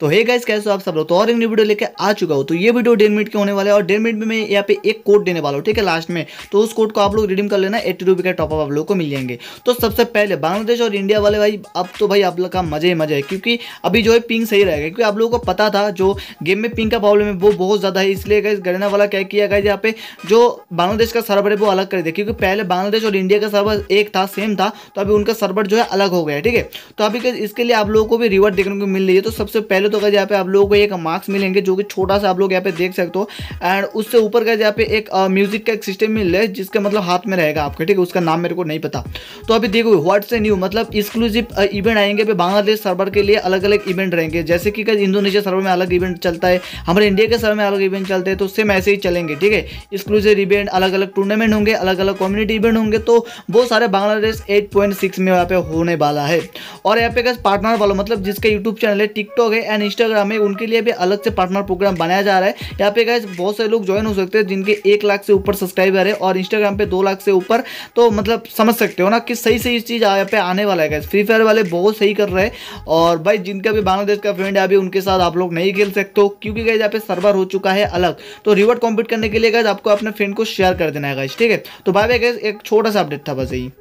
तो hey guys कैसे हो आप सब लोग तो और एक वीडियो लेके आ चुका हो तो ये वीडियो डेढ़ मिनट के होने वाले और डेढ़ मिनट में मैं यहाँ पे एक कोड देने वाला हूँ ठीक है लास्ट में तो उस कोड को आप लोग रिडीम कर लेना एट्टी रुपी का टॉपअप आप लोग को मिल जाएंगे तो सबसे पहले बांग्लादेश और इंडिया वाले भाई अब तो भाई आप लोग का मजे ही मजा है क्योंकि अभी जो है पिंक सही रहेगा क्योंकि आप लोगों को पता था जो गेम में पिंक का प्रॉब्लम है वो बहुत ज़्यादा है इसलिए गाइस गणना वाला क्या किया गया यहाँ पे जो बांग्लादेश का सर्वर है वो अलग कर दिया क्योंकि पहले बांग्लादेश और इंडिया का सर्वर एक था सेम था तो अभी उनका सर्वर जो है अलग हो गया ठीक है तो अभी इसके लिए आप लोगों को भी रिवॉर्ड देखने को मिल रही है तो सबसे पहले तो गए यहाँ पे आप लोगों को एक मार्क्स मिलेंगे जो कि छोटा सा आप लोग यहाँ पे देख सकते हो एंड उससे ऊपर गए यहाँ पे एक म्यूजिक का एक सिस्टम मिल रहा है जिसका मतलब हाथ में रहेगा आपका ठीक है उसका नाम मेरे को नहीं पता तो अभी देखो व्हाट्स ए न्यू मतलब एक्सक्लूसिव इवेंट आएंगे अभी बांग्लादेश सर्वर के लिए अलग अलग इवेंट रहेंगे जैसे कि इंडोनेशिया सर्वर में अलग इवेंट चलता है हमारे इंडिया के सर्वर में अलग इवेंट चलते हैं तो सेम ऐसे ही चलेंगे ठीक है एक्सक्लूसिव इवेंट अलग अलग टूर्नामेंट होंगे अलग अलग कम्युनिटी इवेंट होंगे तो वो सारे बांग्लादेश एट में यहाँ पे होने वाला है और यहाँ पे पार्टनर वालों मतलब जिसका यूट्यूब चैनल है टिकटॉक है एंड एंड इंस्टाग्राम है उनके लिए भी अलग से पार्टनर प्रोग्राम बनाया जा रहा है यहाँ पे गाइज बहुत सारे लोग ज्वाइन हो सकते हैं जिनके एक लाख से ऊपर सब्सक्राइबर है और इंस्टाग्राम पे दो लाख से ऊपर तो मतलब समझ सकते हो ना कि सही सही चीज़ यहाँ पे आने वाला है गाइज फ्री फायर वाले बहुत सही कर रहे हैं और भाई जिनका भी बांग्लादेश का फ्रेंड है अभी उनके साथ आप लोग नहीं खेल सकते हो क्योंकि गाइज यहाँ पे सर्वर हो चुका है अलग तो रिवर्ट कॉम्पीट करने के लिए गाइज आपको अपने फ्रेंड को शेयर कर देना है गाइज ठीक है तो भाई गाइज एक छोटा सा अपडेट था बस यही